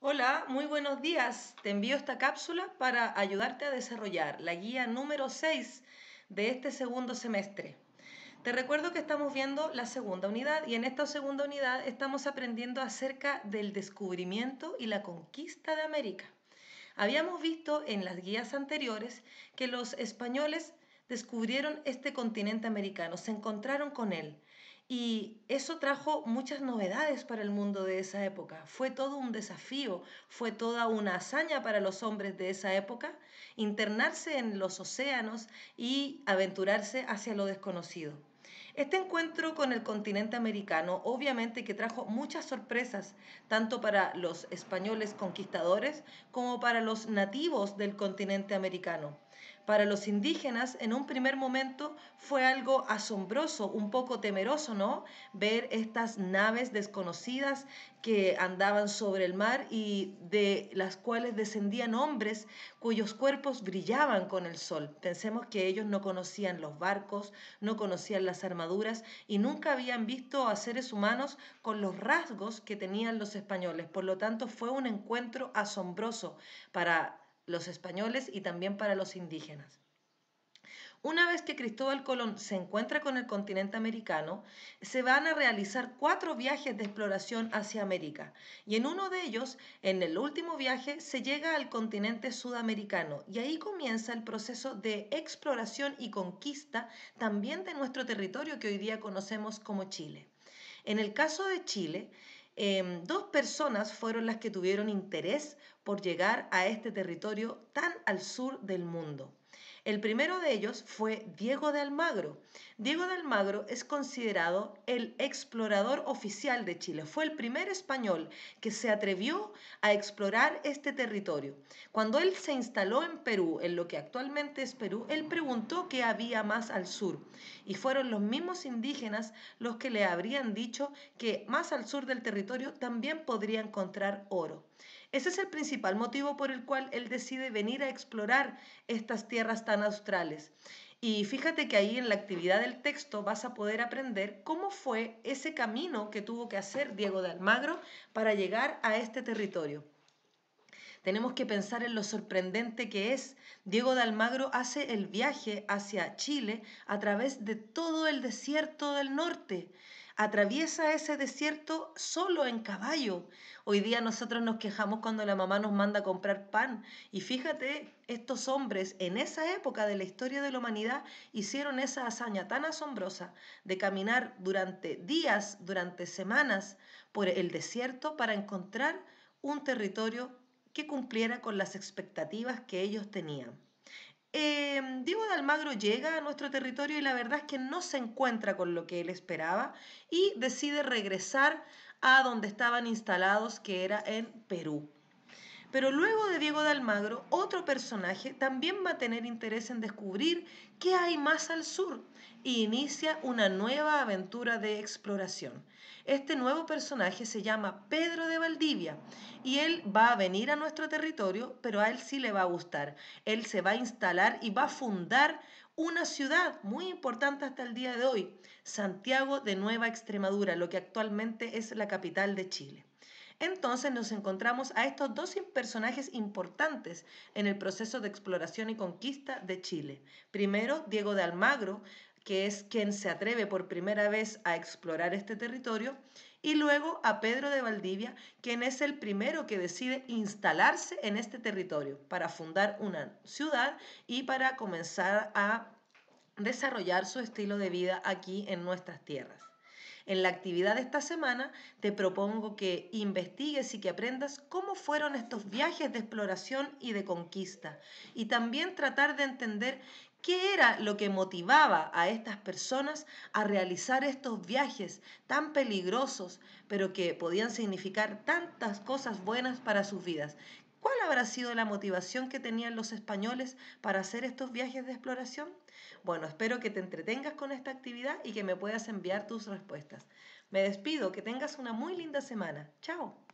Hola, muy buenos días. Te envío esta cápsula para ayudarte a desarrollar la guía número 6 de este segundo semestre. Te recuerdo que estamos viendo la segunda unidad y en esta segunda unidad estamos aprendiendo acerca del descubrimiento y la conquista de América. Habíamos visto en las guías anteriores que los españoles descubrieron este continente americano, se encontraron con él, y eso trajo muchas novedades para el mundo de esa época. Fue todo un desafío, fue toda una hazaña para los hombres de esa época internarse en los océanos y aventurarse hacia lo desconocido. Este encuentro con el continente americano obviamente que trajo muchas sorpresas, tanto para los españoles conquistadores como para los nativos del continente americano para los indígenas en un primer momento fue algo asombroso, un poco temeroso, ¿no? Ver estas naves desconocidas que andaban sobre el mar y de las cuales descendían hombres cuyos cuerpos brillaban con el sol. Pensemos que ellos no conocían los barcos, no conocían las armaduras y nunca habían visto a seres humanos con los rasgos que tenían los españoles. Por lo tanto, fue un encuentro asombroso para los españoles y también para los indígenas. Una vez que Cristóbal Colón se encuentra con el continente americano, se van a realizar cuatro viajes de exploración hacia América. Y en uno de ellos, en el último viaje, se llega al continente sudamericano. Y ahí comienza el proceso de exploración y conquista también de nuestro territorio que hoy día conocemos como Chile. En el caso de Chile, Em, dos personas fueron las que tuvieron interés por llegar a este territorio tan al sur del mundo. El primero de ellos fue Diego de Almagro. Diego de Almagro es considerado el explorador oficial de Chile. Fue el primer español que se atrevió a explorar este territorio. Cuando él se instaló en Perú, en lo que actualmente es Perú, él preguntó qué había más al sur. Y fueron los mismos indígenas los que le habrían dicho que más al sur del territorio también podría encontrar oro. Ese es el principal motivo por el cual él decide venir a explorar estas tierras tan australes. Y fíjate que ahí en la actividad del texto vas a poder aprender cómo fue ese camino que tuvo que hacer Diego de Almagro para llegar a este territorio. Tenemos que pensar en lo sorprendente que es. Diego de Almagro hace el viaje hacia Chile a través de todo el desierto del norte atraviesa ese desierto solo en caballo. Hoy día nosotros nos quejamos cuando la mamá nos manda a comprar pan. Y fíjate, estos hombres en esa época de la historia de la humanidad hicieron esa hazaña tan asombrosa de caminar durante días, durante semanas por el desierto para encontrar un territorio que cumpliera con las expectativas que ellos tenían. Em, Diego de Almagro llega a nuestro territorio y la verdad es que no se encuentra con lo que él esperaba y decide regresar a donde estaban instalados, que era en Perú. Pero luego de Diego de Almagro, otro personaje también va a tener interés en descubrir qué hay más al sur y inicia una nueva aventura de exploración. Este nuevo personaje se llama Pedro de Valdivia y él va a venir a nuestro territorio, pero a él sí le va a gustar. Él se va a instalar y va a fundar una ciudad muy importante hasta el día de hoy, Santiago de Nueva Extremadura, lo que actualmente es la capital de Chile. Entonces nos encontramos a estos dos personajes importantes en el proceso de exploración y conquista de Chile. Primero, Diego de Almagro, que es quien se atreve por primera vez a explorar este territorio, y luego a Pedro de Valdivia, quien es el primero que decide instalarse en este territorio para fundar una ciudad y para comenzar a desarrollar su estilo de vida aquí en nuestras tierras. En la actividad de esta semana te propongo que investigues y que aprendas cómo fueron estos viajes de exploración y de conquista y también tratar de entender ¿Qué era lo que motivaba a estas personas a realizar estos viajes tan peligrosos, pero que podían significar tantas cosas buenas para sus vidas? ¿Cuál habrá sido la motivación que tenían los españoles para hacer estos viajes de exploración? Bueno, espero que te entretengas con esta actividad y que me puedas enviar tus respuestas. Me despido, que tengas una muy linda semana. Chao.